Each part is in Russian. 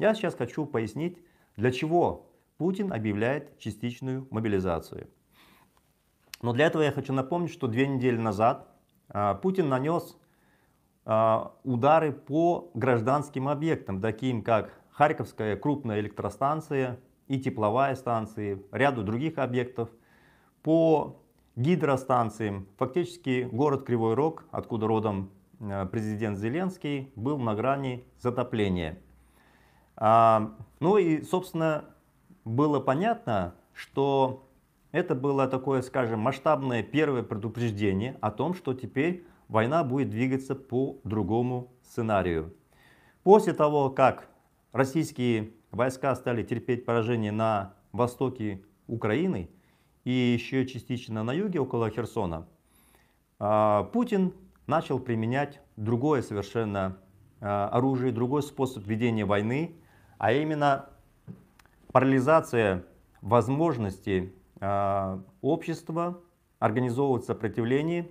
Я сейчас хочу пояснить, для чего Путин объявляет частичную мобилизацию. Но для этого я хочу напомнить, что две недели назад а, Путин нанес а, удары по гражданским объектам, таким как Харьковская крупная электростанция и тепловая станция, ряду других объектов, по гидростанциям. Фактически город Кривой Рог, откуда родом а, президент Зеленский, был на грани затопления. А, ну и, собственно, было понятно, что это было такое, скажем, масштабное первое предупреждение о том, что теперь война будет двигаться по другому сценарию. После того, как российские войска стали терпеть поражение на востоке Украины и еще частично на юге около Херсона, а, Путин начал применять другое совершенно а, оружие, другой способ ведения войны, а именно парализация возможности а, общества организовывать сопротивление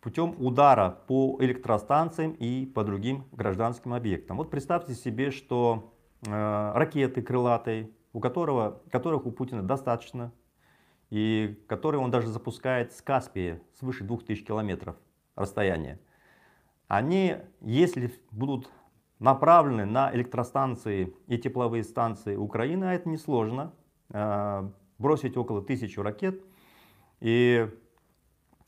путем удара по электростанциям и по другим гражданским объектам. Вот представьте себе, что а, ракеты крылатые, у которого, которых у Путина достаточно, и которые он даже запускает с Каспия свыше 2000 километров расстояния, они, если будут направлены на электростанции и тепловые станции Украины, а это несложно, э, бросить около тысячи ракет, и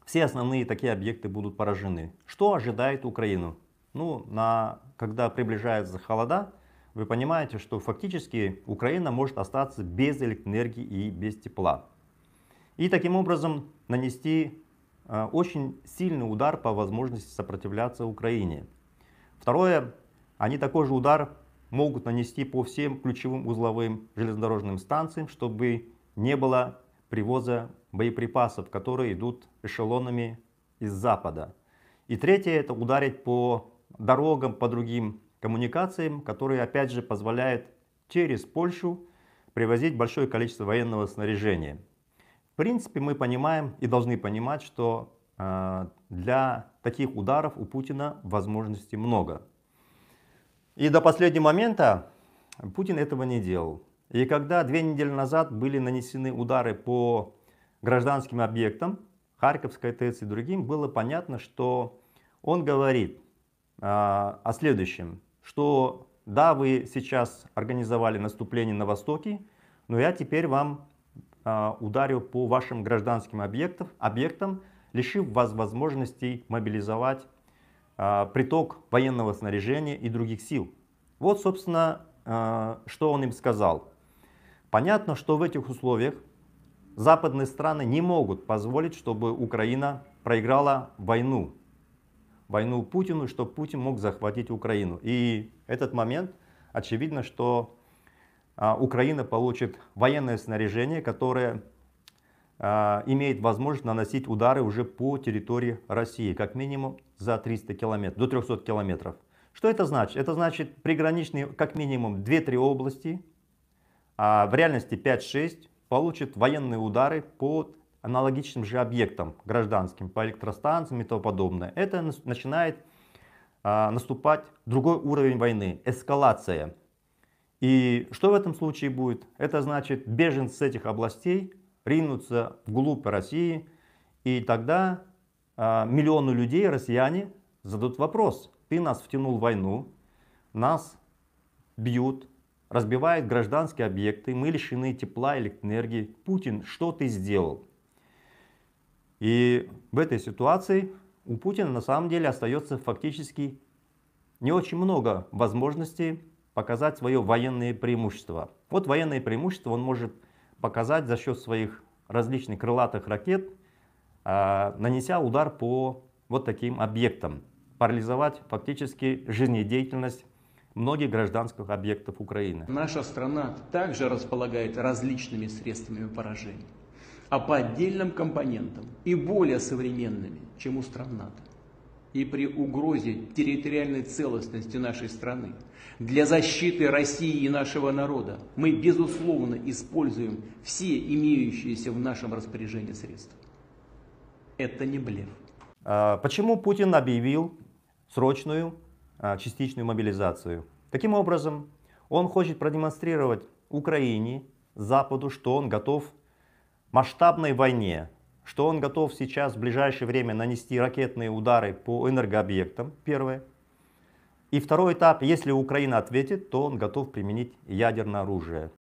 все основные такие объекты будут поражены. Что ожидает Украину? Ну, на, когда приближается холода, вы понимаете, что фактически Украина может остаться без электроэнергии и без тепла. И таким образом нанести э, очень сильный удар по возможности сопротивляться Украине. Второе, они такой же удар могут нанести по всем ключевым узловым железнодорожным станциям, чтобы не было привоза боеприпасов, которые идут эшелонами из запада. И третье это ударить по дорогам, по другим коммуникациям, которые опять же позволяют через Польшу привозить большое количество военного снаряжения. В принципе, мы понимаем и должны понимать, что э, для таких ударов у Путина возможностей много. И до последнего момента Путин этого не делал. И когда две недели назад были нанесены удары по гражданским объектам, Харьковской ТЭЦ и другим, было понятно, что он говорит а, о следующем, что да, вы сейчас организовали наступление на Востоке, но я теперь вам а, ударю по вашим гражданским объектам, объектам лишив вас возможности мобилизовать а, приток военного снаряжения и других сил. Вот, собственно, а, что он им сказал. Понятно, что в этих условиях западные страны не могут позволить, чтобы Украина проиграла войну. Войну Путину, чтобы Путин мог захватить Украину. И этот момент, очевидно, что а, Украина получит военное снаряжение, которое а, имеет возможность наносить удары уже по территории России, как минимум за 300 километров, до 300 километров. Что это значит? Это значит приграничные как минимум 2-3 области, а в реальности 5-6, получат военные удары по аналогичным же объектам гражданским, по электростанциям и тому подобное. Это начинает а, наступать другой уровень войны, эскалация. И что в этом случае будет? Это значит, беженцы с этих областей ринутся вглубь России, и тогда э, миллионы людей, россияне, зададут вопрос, ты нас втянул в войну, нас бьют, разбивают гражданские объекты, мы лишены тепла, электроэнергии. Путин, что ты сделал? И в этой ситуации у Путина на самом деле остается фактически не очень много возможностей показать свое военное преимущество. Вот военное преимущество он может показать за счет своих различных крылатых ракет, а, нанеся удар по вот таким объектам, парализовать фактически жизнедеятельность многих гражданских объектов Украины. Наша страна также располагает различными средствами поражения, а по отдельным компонентам и более современными, чем у стран НАТО и при угрозе территориальной целостности нашей страны. Для защиты России и нашего народа мы, безусловно, используем все имеющиеся в нашем распоряжении средства. Это не блеф. А, почему Путин объявил срочную а, частичную мобилизацию? Таким образом, он хочет продемонстрировать Украине, Западу, что он готов масштабной войне что он готов сейчас в ближайшее время нанести ракетные удары по энергообъектам, первое. И второй этап, если Украина ответит, то он готов применить ядерное оружие.